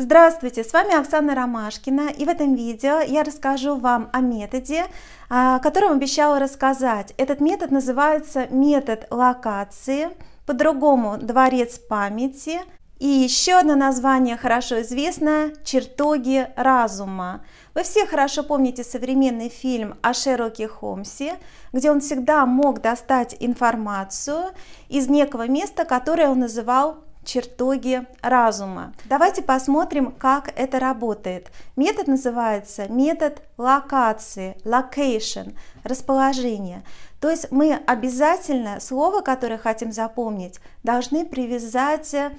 Здравствуйте, с вами Оксана Ромашкина и в этом видео я расскажу вам о методе, о а, котором обещала рассказать. Этот метод называется метод локации, по-другому дворец памяти и еще одно название хорошо известное – «Чертоги разума». Вы все хорошо помните современный фильм о Шерлоке Холмсе, где он всегда мог достать информацию из некого места, которое он называл чертоге разума. Давайте посмотрим, как это работает. Метод называется метод локации, location, расположение. То есть мы обязательно слово, которое хотим запомнить, должны привязать э,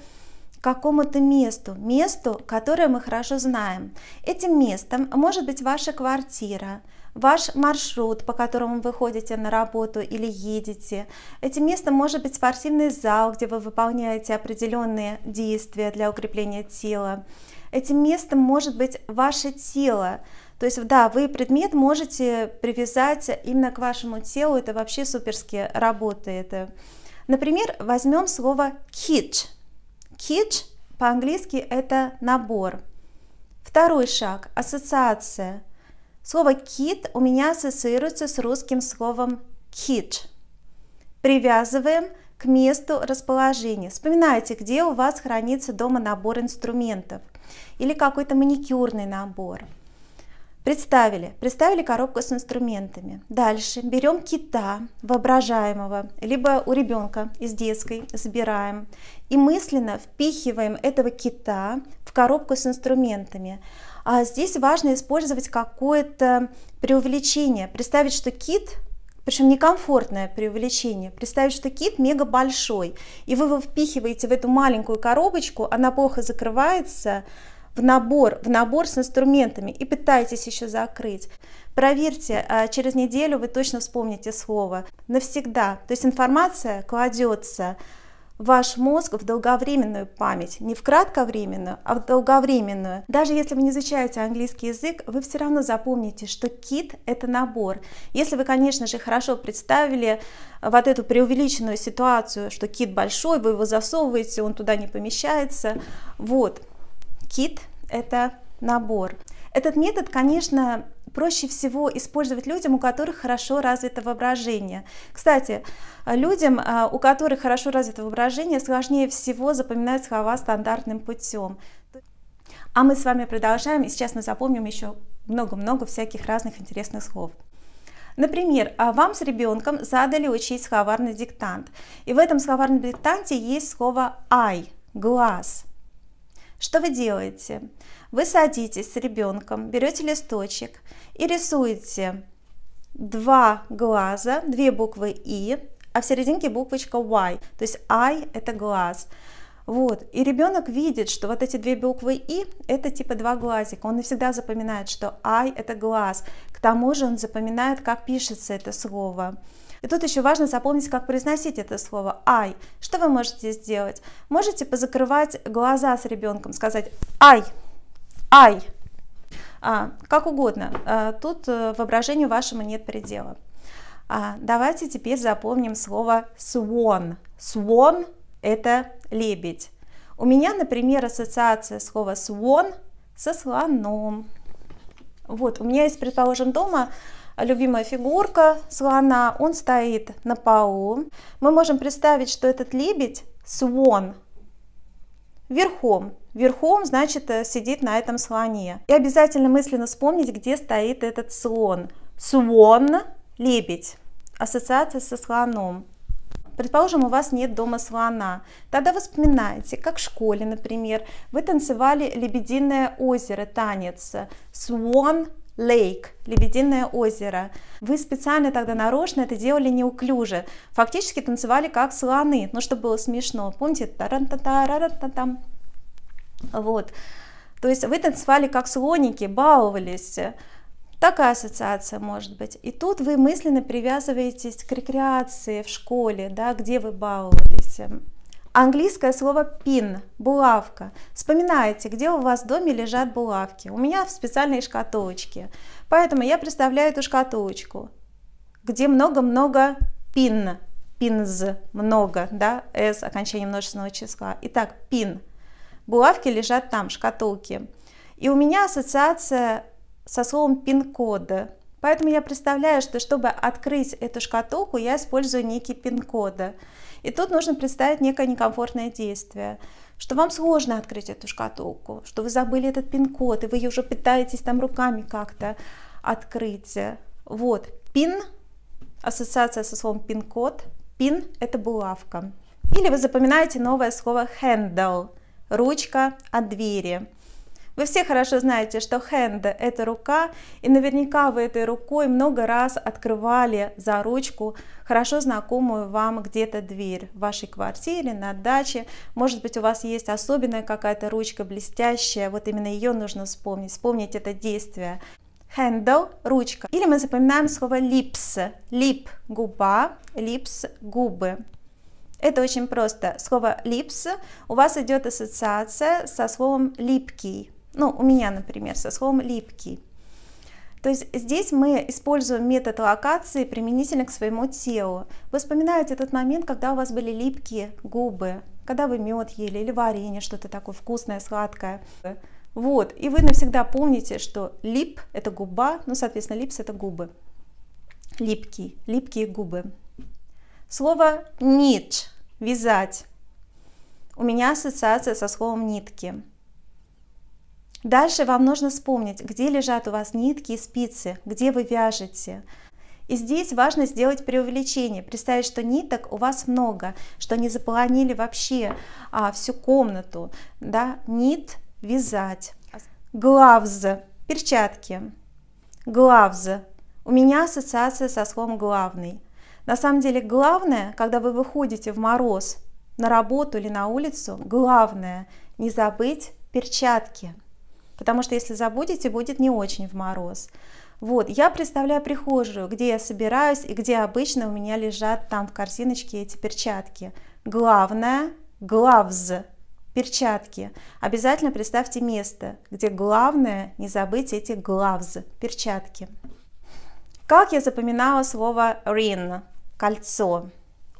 к какому-то месту, месту, которое мы хорошо знаем. Этим местом может быть ваша квартира, ваш маршрут, по которому вы ходите на работу или едете. Этим местом может быть спортивный зал, где вы выполняете определенные действия для укрепления тела. Этим местом может быть ваше тело. То есть, да, вы предмет можете привязать именно к вашему телу, это вообще суперски работает. Например, возьмем слово «kitsch». «Kitsch» по-английски это «набор». Второй шаг – ассоциация – Слово «кит» у меня ассоциируется с русским словом «кич». Привязываем к месту расположения. Вспоминайте, где у вас хранится дома набор инструментов или какой-то маникюрный набор – Представили. Представили коробку с инструментами. Дальше берем кита воображаемого, либо у ребенка из детской забираем. И мысленно впихиваем этого кита в коробку с инструментами. А здесь важно использовать какое-то преувеличение. Представить, что кит причем некомфортное преувеличение. Представить, что кит мега большой, и вы его впихиваете в эту маленькую коробочку, она плохо закрывается, в набор, в набор с инструментами и пытайтесь еще закрыть. Проверьте, а, через неделю вы точно вспомните слово навсегда. То есть информация кладется в ваш мозг в долговременную память, не в кратковременную, а в долговременную. Даже если вы не изучаете английский язык, вы все равно запомните, что кит – это набор. Если вы, конечно же, хорошо представили а, вот эту преувеличенную ситуацию, что кит большой, вы его засовываете, он туда не помещается, вот – Кит – это набор. Этот метод, конечно, проще всего использовать людям, у которых хорошо развито воображение. Кстати, людям, а, у которых хорошо развито воображение, сложнее всего запоминать слова стандартным путем. А мы с вами продолжаем, и сейчас мы запомним еще много-много всяких разных интересных слов. Например, «А вам с ребенком задали учить словарный диктант, и в этом словарном диктанте есть слово «ай» – «глаз». Что вы делаете? Вы садитесь с ребенком, берете листочек и рисуете два глаза, две буквы «и», а в серединке буквочка Y, то есть I – это глаз. Вот. И ребенок видит, что вот эти две буквы «и» — это типа два глазика. Он навсегда запоминает, что i это глаз. К тому же он запоминает, как пишется это слово. И тут еще важно запомнить, как произносить это слово «ай». Что вы можете сделать? Можете позакрывать глаза с ребенком, сказать «ай», «ай», а, как угодно. А, тут э, воображению вашему нет предела. А, давайте теперь запомним слово «свон». «Свон» — это лебедь. У меня, например, ассоциация слова «свон» со слоном. Вот, у меня есть, предположим, дома любимая фигурка слона, он стоит на полу. Мы можем представить, что этот лебедь слон верхом. Верхом, значит, э, сидит на этом слоне. И обязательно мысленно вспомнить, где стоит этот слон. Слон лебедь. Ассоциация со слоном. Предположим, у вас нет дома слона. Тогда вы вспоминаете, как в школе, например, вы танцевали «Лебединое озеро» танец. Слон Лейк, лебединое озеро. Вы специально тогда нарочно это делали неуклюже. Фактически танцевали как слоны, ну, чтобы было смешно. Помните? таран та та раран та там Вот. То есть вы танцевали как слоники, баловались. Такая ассоциация может быть. И тут вы мысленно привязываетесь к рекреации в школе, да, где вы баловались. Английское слово pin – булавка. Вспоминайте, где у вас в доме лежат булавки. У меня в специальной шкатулочке. Поэтому я представляю эту шкатулочку, где много-много pin, pins, много, да, s, окончание множественного числа. Итак, pin. Булавки лежат там, шкатулки. И у меня ассоциация со словом пин-код. Поэтому я представляю, что чтобы открыть эту шкатулку, я использую некий пин-код. И тут нужно представить некое некомфортное действие что вам сложно открыть эту шкатулку, что вы забыли этот пин-код, и вы уже пытаетесь там руками как-то открыть. Вот, пин, ассоциация со словом пин-код, пин – это булавка. Или вы запоминаете новое слово handle, ручка от двери – вы все хорошо знаете, что hand – это рука, и наверняка вы этой рукой много раз открывали за ручку хорошо знакомую вам где-то дверь в вашей квартире, на даче. Может быть, у вас есть особенная какая-то ручка блестящая, вот именно ее нужно вспомнить, вспомнить это действие. Handle – ручка. Или мы запоминаем слово lips. Lip – губа, lips – губы. Это очень просто. Слово lips у вас идет ассоциация со словом липкий. Ну, у меня, например, со словом липкий. То есть здесь мы используем метод локации применительно к своему телу. Вы вспоминаете этот момент, когда у вас были липкие губы, когда вы мед ели или варенье, что-то такое вкусное, сладкое. Вот, и вы навсегда помните, что лип – это губа, ну, соответственно, липс – это губы. Липкий, липкие губы. Слово нич – вязать. У меня ассоциация со словом нитки. Дальше вам нужно вспомнить, где лежат у вас нитки и спицы, где вы вяжете. И здесь важно сделать преувеличение, представить, что ниток у вас много, что не заполонили вообще а, всю комнату. Да? Нит вязать. Главзы, перчатки. Главзы. У меня ассоциация со словом «главный». На самом деле главное, когда вы выходите в мороз на работу или на улицу, главное не забыть перчатки потому что если забудете, будет не очень в мороз. Вот, я представляю прихожую, где я собираюсь и где обычно у меня лежат там в корзиночке эти перчатки. Главное – главз, перчатки. Обязательно представьте место, где главное не забыть эти главз, перчатки. Как я запоминала слово «рин» – кольцо?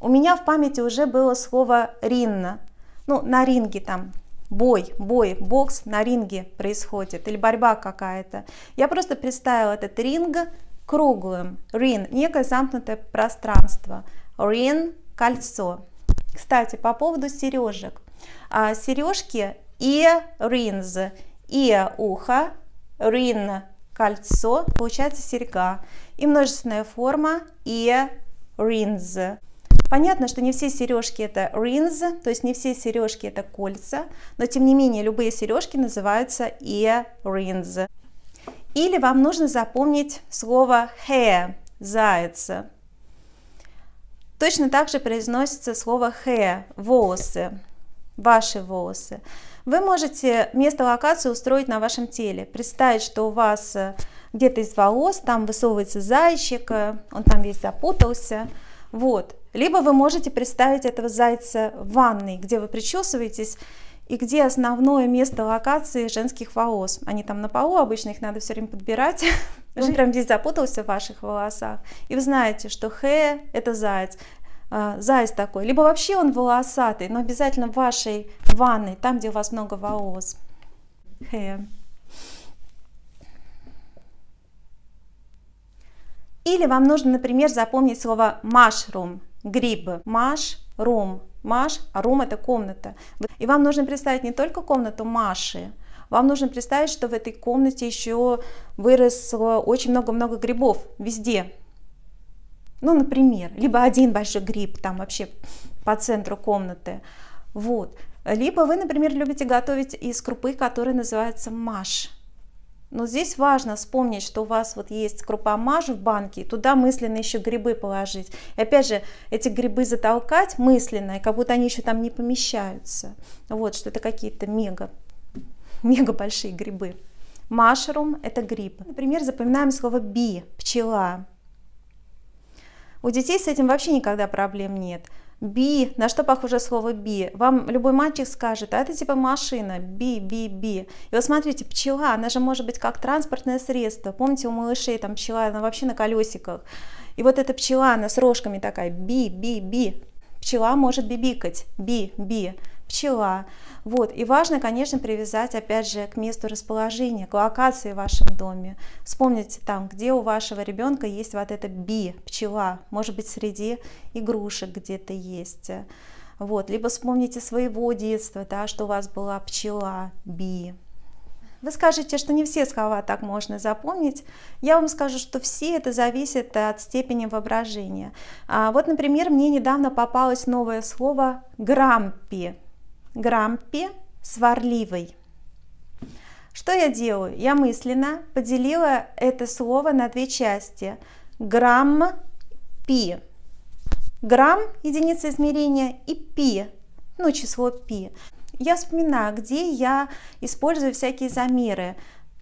У меня в памяти уже было слово «ринна», ну, на ринге там бой, бой, бокс на ринге происходит или борьба какая-то. Я просто представила этот ринг круглым. Рин – некое замкнутое пространство. Рин – кольцо. Кстати, по поводу сережек. А, сережки и ринз, и ухо, рин – кольцо, получается серьга. И множественная форма и ринз. Понятно, что не все сережки это rings, то есть не все сережки это кольца, но тем не менее любые сережки называются earrings. Или вам нужно запомнить слово hair, заяц. Точно так же произносится слово hair, волосы, ваши волосы. Вы можете место локации устроить на вашем теле. Представить, что у вас где-то из волос, там высовывается зайчик, он там весь запутался, вот. Либо вы можете представить этого зайца в ванной, где вы причесываетесь, и где основное место локации женских волос. Они там на полу, обычно их надо все время подбирать. Он прям здесь запутался в ваших волосах. И вы знаете, что хэ – это заяц. А, заяц такой. Либо вообще он волосатый, но обязательно в вашей ванной, там, где у вас много волос. Хэ. Или вам нужно, например, запомнить слово mushroom, грибы, mushroom, маш, а room это комната. И вам нужно представить не только комнату Маши, вам нужно представить, что в этой комнате еще выросло очень много-много грибов везде. Ну, например, либо один большой гриб там вообще по центру комнаты. Вот. Либо вы, например, любите готовить из крупы, которая называется маш. Но здесь важно вспомнить, что у вас вот есть крупомаж в банке, туда мысленно еще грибы положить. И опять же, эти грибы затолкать мысленно, и как будто они еще там не помещаются. Вот, что это какие-то мега, мега большие грибы. Машрум – это гриб. Например, запоминаем слово би – пчела. У детей с этим вообще никогда проблем нет би, на что похоже слово би? Вам любой мальчик скажет, а это типа машина, би, би, би. И вот смотрите, пчела, она же может быть как транспортное средство. Помните, у малышей там пчела, она вообще на колесиках. И вот эта пчела, она с рожками такая, би, би, би. Пчела может бибикать, би, би пчела. Вот. И важно, конечно, привязать, опять же, к месту расположения, к локации в вашем доме. Вспомните там, где у вашего ребенка есть вот эта би, пчела, может быть, среди игрушек где-то есть. Вот. Либо вспомните своего детства, да, что у вас была пчела, би. Вы скажете, что не все слова так можно запомнить. Я вам скажу, что все это зависит от степени воображения. А вот, например, мне недавно попалось новое слово «грампи». Грампи сварливый. Что я делаю? Я мысленно поделила это слово на две части. Грамм пи. Грамм – единица измерения и пи, ну число пи. Я вспоминаю, где я использую всякие замеры.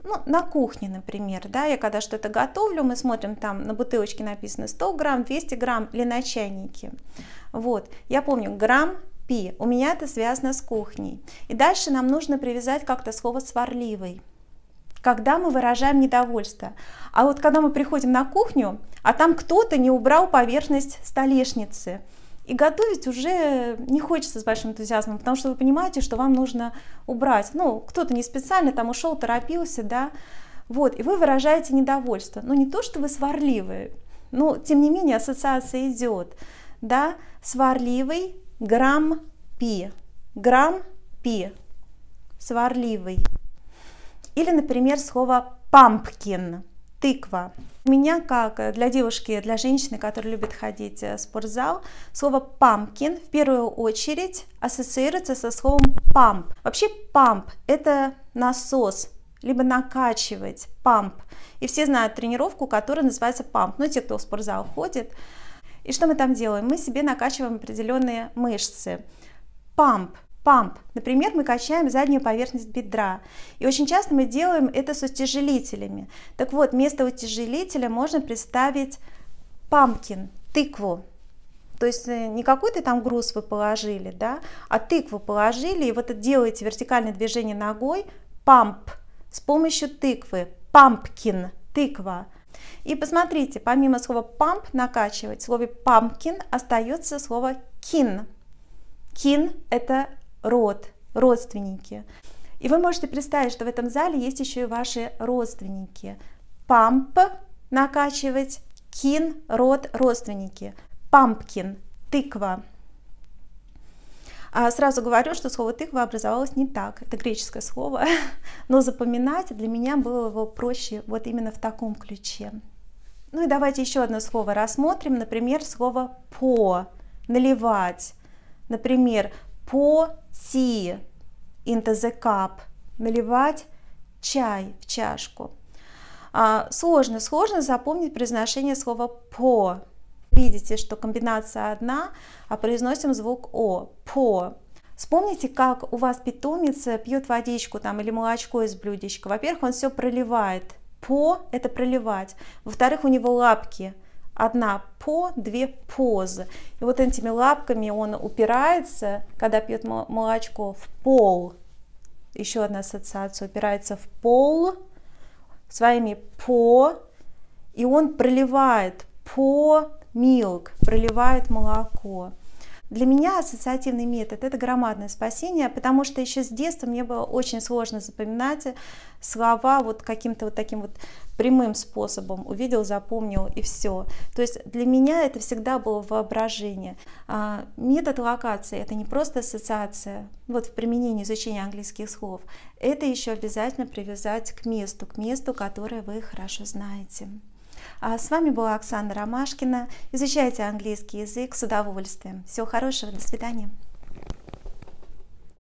Ну, на кухне, например, да, я когда что-то готовлю, мы смотрим, там на бутылочке написано 100 грамм, 200 грамм или на чайнике. Вот, я помню, грамм Пи. У меня это связано с кухней. И дальше нам нужно привязать как-то слово «сварливый» когда мы выражаем недовольство. А вот когда мы приходим на кухню, а там кто-то не убрал поверхность столешницы, и готовить уже не хочется с большим энтузиазмом, потому что вы понимаете, что вам нужно убрать. Ну, кто-то не специально там ушел, торопился, да. Вот, и вы выражаете недовольство. Но ну, не то, что вы сварливые, но тем не менее ассоциация идет. Да, сварливый, грамм пи, грамм пи, сварливый. Или, например, слово пампкин, тыква. У меня, как для девушки, для женщины, которая любит ходить э, в спортзал, слово пампкин в первую очередь ассоциируется со словом памп. Вообще памп – это насос, либо накачивать, памп. И все знают тренировку, которая называется памп. Ну, те, кто в спортзал ходит, и что мы там делаем? Мы себе накачиваем определенные мышцы. Памп памп. Например, мы качаем заднюю поверхность бедра. И очень часто мы делаем это с утяжелителями. Так вот, вместо утяжелителя можно представить памкин, тыкву. То есть э, не какой-то там груз вы положили, да, а тыкву положили, и вот делаете вертикальное движение ногой, памп, с помощью тыквы, пампкин, тыква. И посмотрите, помимо слова «памп» накачивать, в слове «памкин» остается слово kin. kin это род, родственники. И вы можете представить, что в этом зале есть еще и ваши родственники. «Памп» накачивать, kin род, родственники. «Пампкин» — тыква. А сразу говорю, что слово «тыква» образовалось не так, это греческое слово, но запоминать для меня было его проще вот именно в таком ключе. Ну и давайте еще одно слово рассмотрим, например, слово «по», «наливать», например, «по ти», «in the cup», «наливать чай в чашку». А, сложно, сложно запомнить произношение слова «по», видите, что комбинация одна, а произносим звук О. По. Вспомните, как у вас питомец пьет водичку там, или молочко из блюдечка. Во-первых, он все проливает. По – это проливать. Во-вторых, у него лапки. Одна по, две позы. И вот этими лапками он упирается, когда пьет молочко, в пол. Еще одна ассоциация. Упирается в пол своими по, и он проливает по milk, проливает молоко. Для меня ассоциативный метод – это громадное спасение, потому что еще с детства мне было очень сложно запоминать слова вот каким-то вот таким вот прямым способом. Увидел, запомнил и все. То есть для меня это всегда было воображение. А, метод локации – это не просто ассоциация, вот в применении изучения английских слов, это еще обязательно привязать к месту, к месту, которое вы хорошо знаете. А с вами была Оксана Ромашкина. Изучайте английский язык с удовольствием. Всего хорошего, до свидания.